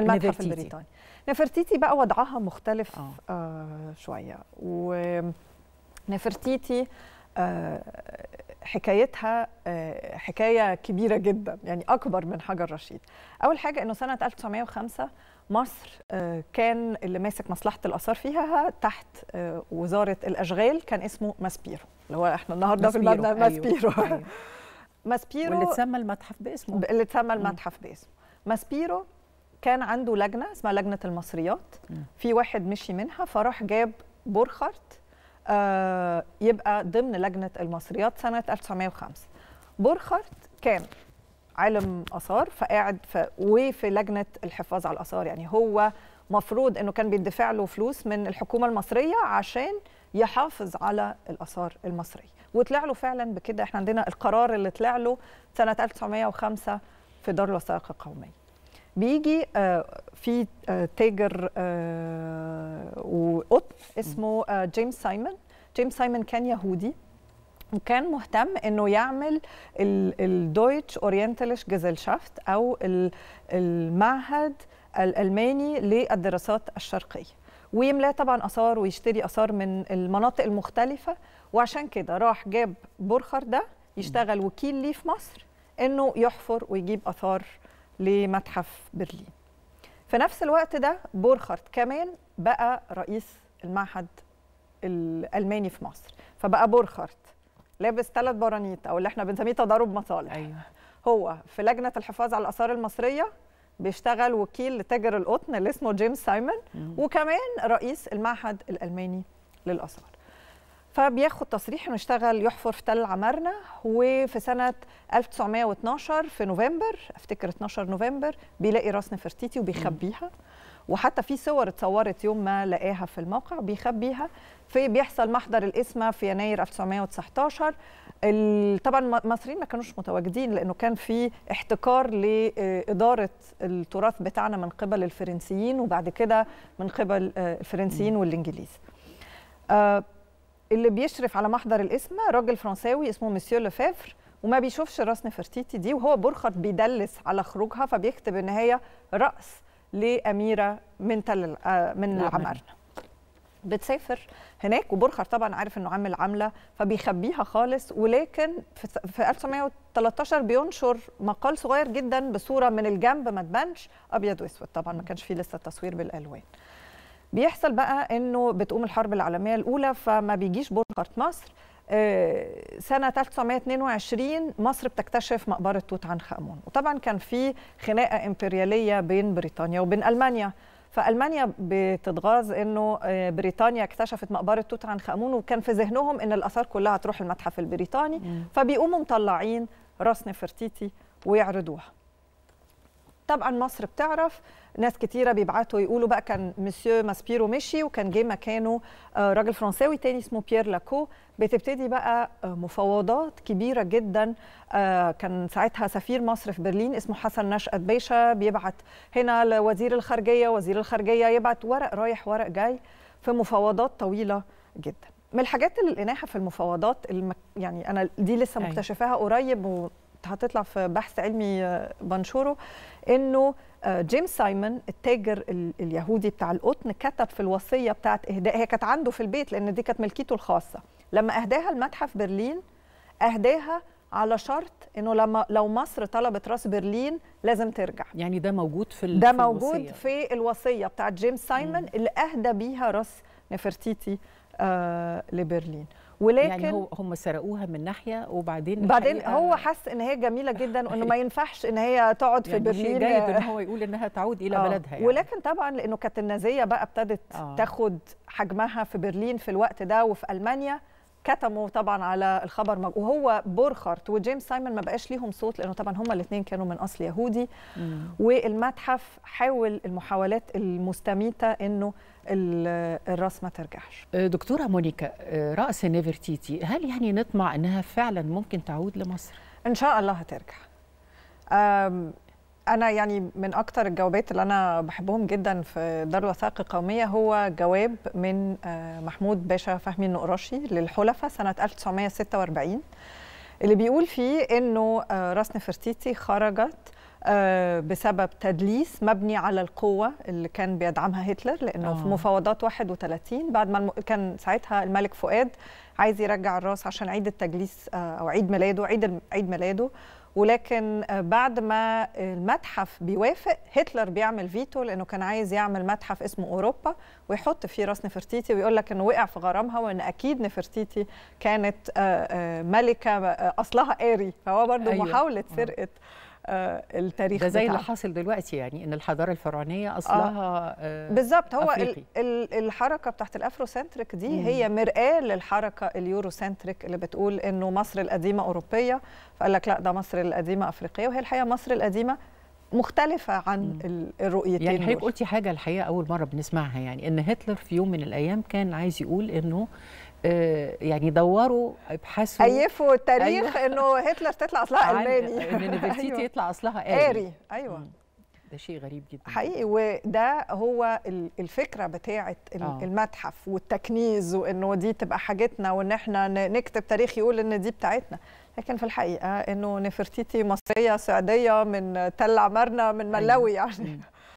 المتحف البريطاني نفرتيتي بقى وضعها مختلف آه. آه شويه ونفرتيتي آه حكايتها آه حكايه كبيره جدا يعني اكبر من حجر رشيد اول حاجه انه سنه 1905 مصر آه كان اللي ماسك مصلحه الاثار فيها تحت آه وزاره الاشغال كان اسمه ماسبيرو اللي هو احنا النهارده في المبنى أيوه. ماسبيرو أيوه. ماسبيرو واللي اتسمى المتحف باسمه اللي اتسمى المتحف باسمه ماسبيرو كان عنده لجنه اسمها لجنه المصريات في واحد مشي منها فراح جاب بورخارت آه، يبقى ضمن لجنه المصريات سنه 1905 بورخارت كان عالم اثار فقاعد ف... وفي لجنه الحفاظ على الاثار يعني هو مفروض انه كان بيدفع له فلوس من الحكومه المصريه عشان يحافظ على الاثار المصريه وطلع له فعلا بكده احنا عندنا القرار اللي طلع له سنه 1905 في دار الوثائق القوميه بيجي آه، في آه، تاجر آه، وقطن اسمه جيمس سايمون جيمس سايمون كان يهودي وكان مهتم انه يعمل الدويتش اورينتالش جيزلشافت او المعهد الالماني للدراسات الشرقيه ويملاه طبعا اثار ويشتري اثار من المناطق المختلفه وعشان كده راح جاب بورخر ده يشتغل وكيل ليه في مصر انه يحفر ويجيب اثار لمتحف برلين في نفس الوقت ده بورخارت كمان بقى رئيس المعهد الالماني في مصر فبقى بورخارت لابس ثلاث برانيت او اللي احنا بنسميه تضارب مصالح أيوة. هو في لجنه الحفاظ على الاثار المصريه بيشتغل وكيل لتاجر القطن اللي اسمه جيمس سايمون وكمان رئيس المعهد الالماني للاثار فبياخد تصريح انه اشتغل يحفر في تل عمارنه وفي سنه 1912 في نوفمبر افتكر 12 نوفمبر بيلاقي راس نفرتيتي وبيخبيها وحتى في صور اتصورت يوم ما لقاها في الموقع بيخبيها في بيحصل محضر القسمه في يناير 1919 طبعا المصريين ما كانوش متواجدين لانه كان في احتكار لاداره آه، التراث بتاعنا من قبل الفرنسيين وبعد كده من قبل آه، الفرنسيين والانجليز آه، اللي بيشرف على محضر الاسم راجل فرنساوي اسمه مسيو لوفيفر وما بيشوفش راس نفرتيتي دي وهو برخط بيدلس على خروجها فبيكتب ان هي راس لاميره آه، من تل من العمارنه بتسافر هناك وبرخر طبعا عارف انه عامل عامله فبيخبيها خالص ولكن في 1913 بينشر مقال صغير جدا بصوره من الجنب ما تبانش ابيض واسود طبعا ما كانش فيه لسه التصوير بالالوان بيحصل بقى انه بتقوم الحرب العالميه الاولى فما بيجيش بورخارت مصر آه، سنة 1922 مصر بتكتشف مقبرة توت عنخ آمون وطبعا كان في خناقة إمبريالية بين بريطانيا وبين ألمانيا فألمانيا بتتغاظ أنه آه، بريطانيا اكتشفت مقبرة توت عنخ آمون وكان في ذهنهم أن الآثار كلها هتروح المتحف البريطاني فبيقوموا مطلعين راس نفرتيتي ويعرضوها طبعا مصر بتعرف ناس كتيرة بيبعتوا يقولوا بقى كان مسيو ماسبيرو مشي وكان جه مكانه آه، راجل فرنساوي تاني اسمه بيير لاكو بتبتدي بقى آه، مفاوضات كبيرة جدا آه، كان ساعتها سفير مصر في برلين اسمه حسن نشأت باشا بيبعت هنا لوزير الخارجية وزير الخارجية يبعت ورق رايح ورق جاي في مفاوضات طويلة جدا من الحاجات اللي لقيناها في المفاوضات يعني انا دي لسه أيوة. مكتشفاها قريب هتطلع في بحث علمي آه، بنشره انه آه، جيمس سايمون التاجر اليهودي بتاع القطن كتب في الوصيه بتاعت اهداء هي كانت عنده في البيت لان دي كانت ملكيته الخاصه لما اهداها المتحف برلين اهداها على شرط انه لما لو مصر طلبت راس برلين لازم ترجع يعني ده موجود في ده في موجود الوصية. في الوصيه بتاعت جيمس سايمون اللي اهدى بيها راس نفرتيتي آه، لبرلين ولكن يعني هم سرقوها من ناحيه وبعدين بعدين هو حس ان هي جميله جدا وانه ما ينفعش ان هي تقعد في يعني في برلين جيد ان هو يقول انها تعود الى آه بلدها يعني. ولكن طبعا لانه كانت النازيه بقى ابتدت آه. تاخد حجمها في برلين في الوقت ده وفي المانيا كتموا طبعا على الخبر وهو بورخارت وجيمس سايمون ما بقاش ليهم صوت لانه طبعا هما الاثنين كانوا من اصل يهودي مم. والمتحف حاول المحاولات المستميته انه الراس ما ترجعش أه، دكتوره مونيكا أه، راس نيفرتيتي هل يعني نطمع انها فعلا ممكن تعود لمصر ان شاء الله هترجع انا يعني من اكتر الجوابات اللي انا بحبهم جدا في دار الوثائق القوميه هو جواب من آه، محمود باشا فهمي النقراشي للحلفاء سنه 1946 اللي بيقول فيه انه آه، راس نفرتيتي خرجت آه، بسبب تدليس مبني على القوة اللي كان بيدعمها هتلر لأنه أوه. في مفاوضات 31 بعد ما كان ساعتها الملك فؤاد عايز يرجع الراس عشان عيد التجليس أو عيد ميلاده عيد عيد ميلاده ولكن بعد ما المتحف بيوافق هتلر بيعمل فيتو لانه كان عايز يعمل متحف اسمه اوروبا ويحط فيه راس نفرتيتي ويقول لك انه وقع في غرامها وان اكيد نفرتيتي كانت آه، آه، ملكه آه، اصلها اري فهو برضه أيوة. محاوله سرقه آه، التاريخ ده زي اللي حاصل دلوقتي يعني ان الحضاره الفرعونيه اصلها آه. آه، بالظبط هو أفريقي. الحركه بتاعت الافرو سنتريك دي مم. هي مراه للحركه اليورو سنتريك اللي بتقول انه مصر القديمه اوروبيه فقال لك لا ده مصر القديمه افريقيه وهي الحقيقه مصر القديمه مختلفة عن الرؤيتين يعني حضرتك قلتي حاجة الحقيقة أول مرة بنسمعها يعني إن هتلر في يوم من الأيام كان عايز يقول إنه آه، يعني دوروا ابحثوا أيفوا التاريخ أيوة. إنه هتلر تطلع أصلها ألماني إن نفرتيتي أيوة. يطلع أصلها آري أيوة ده شيء غريب جدا حقيقي وده هو الفكره بتاعه آه. المتحف والتكنيز وانه دي تبقى حاجتنا وان احنا نكتب تاريخ يقول ان دي بتاعتنا لكن في الحقيقه انه نفرتيتي مصريه صعيديه من تل عمرنا من أيوة. ملاوي يعني